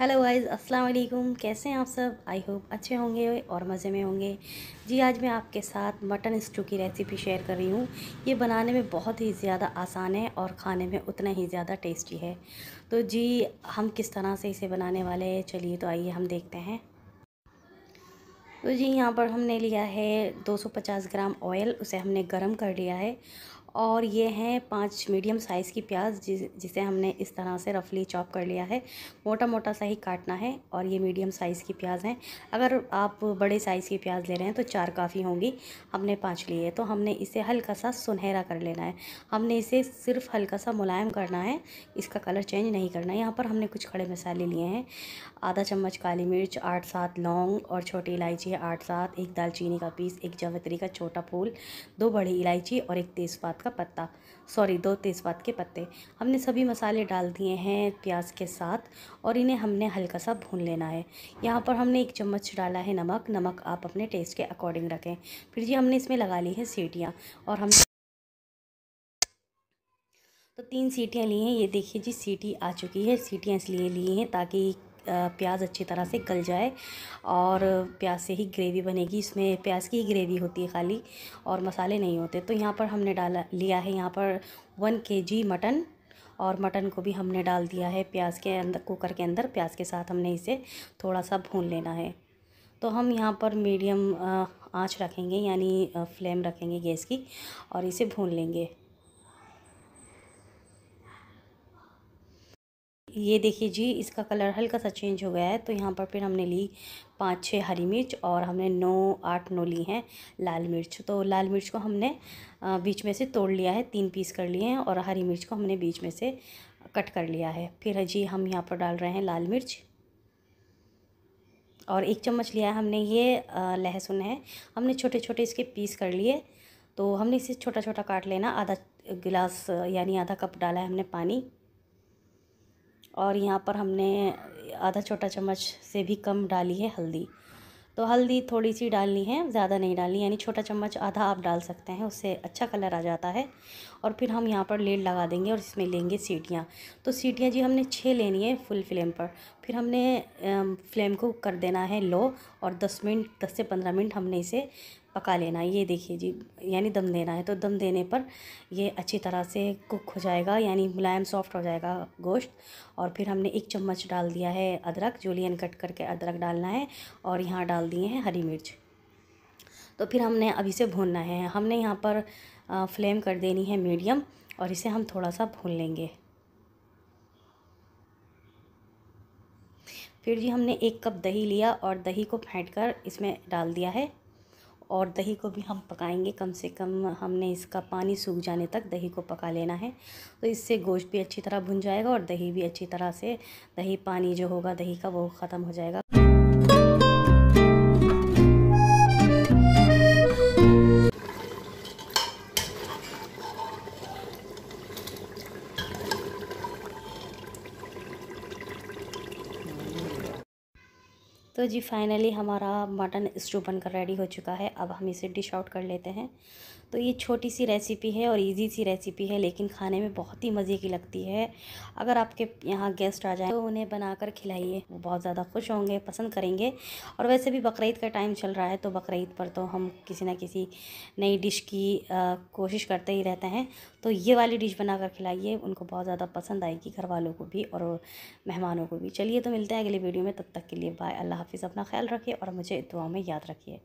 hello wise अस्सलाम वालेकुम कैसे हैं आप सब आई होप अच्छे होंगे और मज़े में होंगे जी आज मैं आपके साथ मटन स्टू की रेसिपी शेयर कर रही हूँ ये बनाने में बहुत ही ज़्यादा आसान है और खाने में उतना ही ज़्यादा टेस्टी है तो जी हम किस तरह से इसे बनाने वाले हैं चलिए तो आइए हम देखते हैं तो जी यहाँ पर हमने लिया है 250 ग्राम ऑयल उसे हमने गरम कर लिया है और ये हैं पांच मीडियम साइज़ की प्याज जिस जिसे हमने इस तरह से रफली चॉप कर लिया है मोटा मोटा सा ही काटना है और ये मीडियम साइज़ की प्याज हैं अगर आप बड़े साइज़ की प्याज ले रहे हैं तो चार काफ़ी होंगी हमने पाँच लिए तो हमने इसे हल्का सा सुनहरा कर लेना है हमने इसे सिर्फ हल्का सा मुलायम करना है इसका कलर चेंज नहीं करना है यहाँ पर हमने कुछ खड़े मसाले लिए हैं आधा चम्मच काली मिर्च आठ सात लौंग और छोटी इलायची आठ सात एक दालचीनी का पीस एक जवित्री का छोटा फूल दो बड़ी इलायची और एक तेज़पात का पत्ता सॉरी दो तेज़पात के पत्ते हमने सभी मसाले डाल दिए हैं प्याज के साथ और इन्हें हमने हल्का सा भून लेना है यहाँ पर हमने एक चम्मच डाला है नमक नमक आप अपने टेस्ट के अकॉर्डिंग रखें फिर जी हमने इसमें लगा ली है सीटियाँ और हमने तो तीन सीटियाँ ली हैं ये देखिए जी सीटी आ चुकी है सीटियाँ इसलिए ली हैं ताकि प्याज अच्छी तरह से गल जाए और प्याज से ही ग्रेवी बनेगी इसमें प्याज की ही ग्रेवी होती है खाली और मसाले नहीं होते तो यहाँ पर हमने डाला लिया है यहाँ पर वन के जी मटन और मटन को भी हमने डाल दिया है प्याज के अंदर कुकर के अंदर प्याज के साथ हमने इसे थोड़ा सा भून लेना है तो हम यहाँ पर मीडियम आँच रखेंगे यानी फ्लेम रखेंगे गैस की और इसे भून लेंगे ये देखिए जी इसका कलर हल्का सा चेंज हो गया है तो यहाँ पर फिर हमने ली पाँच छः हरी मिर्च और हमने नौ आठ नौ ली हैं लाल मिर्च तो लाल मिर्च को हमने बीच में से तोड़ लिया है तीन पीस कर लिए हैं और हरी मिर्च को हमने बीच में से कट कर लिया है फिर जी हम यहाँ पर डाल रहे हैं लाल मिर्च और एक चम्मच लिया है हमने ये लहसुन है हमने छोटे छोटे इसके पीस कर लिए तो हमने इसे छोटा छोटा काट लेना आधा गिलास यानी आधा कप डाला है हमने पानी और यहाँ पर हमने आधा छोटा चम्मच से भी कम डाली है हल्दी तो हल्दी थोड़ी सी डालनी है ज़्यादा नहीं डालनी यानी छोटा चम्मच आधा आप डाल सकते हैं उससे अच्छा कलर आ जाता है और फिर हम यहाँ पर लेड लगा देंगे और इसमें लेंगे सीटियाँ तो सीटियाँ जी हमने छः लेनी है फुल फ्लेम पर फिर हमने फ्लेम को कर देना है लो और दस मिनट दस से पंद्रह मिनट हमने इसे पका लेना है ये देखिए जी यानी दम देना है तो दम देने पर ये अच्छी तरह से कुक हो जाएगा यानी मुलायम सॉफ्ट हो जाएगा गोश्त और फिर हमने एक चम्मच डाल दिया है अदरक जूलियन कट करके अदरक डालना है और यहाँ डाल दिए हैं हरी मिर्च तो फिर हमने अभी से भूनना है हमने यहाँ पर फ्लेम कर देनी है मीडियम और इसे हम थोड़ा सा भून लेंगे फिर जी हमने एक कप दही लिया और दही को फेंट कर इसमें डाल दिया है और दही को भी हम पकाएंगे कम से कम हमने इसका पानी सूख जाने तक दही को पका लेना है तो इससे गोश्त भी अच्छी तरह भुन जाएगा और दही भी अच्छी तरह से दही पानी जो होगा दही का वो ख़त्म हो जाएगा तो जी फाइनली हमारा मटन स्टू बनकर रेडी हो चुका है अब हम इसे डिश आउट कर लेते हैं तो ये छोटी सी रेसिपी है और इजी सी रेसिपी है लेकिन खाने में बहुत ही मज़े की लगती है अगर आपके यहाँ गेस्ट आ जाए तो उन्हें बनाकर खिलाइए वो बहुत ज़्यादा खुश होंगे पसंद करेंगे और वैसे भी बकरीद का टाइम चल रहा है तो बकरीद पर तो हम किसी ना किसी नई डिश की आ, कोशिश करते ही रहते हैं तो ये वाली डिश बना कर खिलाइए उनको बहुत ज़्यादा पसंद आएगी घर वालों को भी और मेहमानों को भी चलिए तो मिलते हैं अगले वीडियो में तब तक के लिए बाय अल्लाह हाफिज़ अपना ख्याल रखिए और मुझे दुआ में याद रखिए